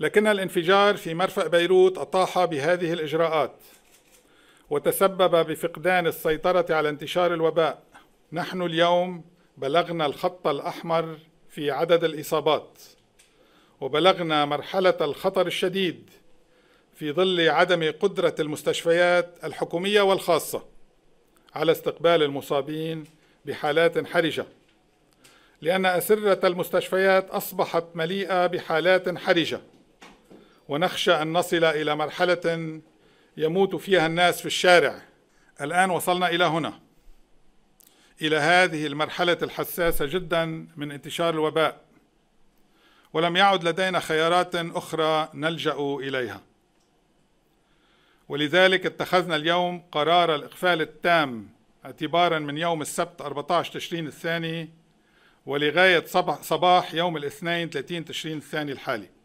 لكن الانفجار في مرفأ بيروت أطاح بهذه الإجراءات وتسبب بفقدان السيطرة على انتشار الوباء نحن اليوم بلغنا الخط الأحمر في عدد الإصابات وبلغنا مرحلة الخطر الشديد في ظل عدم قدرة المستشفيات الحكومية والخاصة على استقبال المصابين بحالات حرجة لأن أسرة المستشفيات أصبحت مليئة بحالات حرجة ونخشى أن نصل إلى مرحلة يموت فيها الناس في الشارع الآن وصلنا إلى هنا إلى هذه المرحلة الحساسة جدا من انتشار الوباء ولم يعد لدينا خيارات أخرى نلجأ إليها ولذلك اتخذنا اليوم قرار الإقفال التام اعتبارا من يوم السبت 14 تشرين الثاني ولغاية صباح يوم الاثنين 30 تشرين الثاني الحالي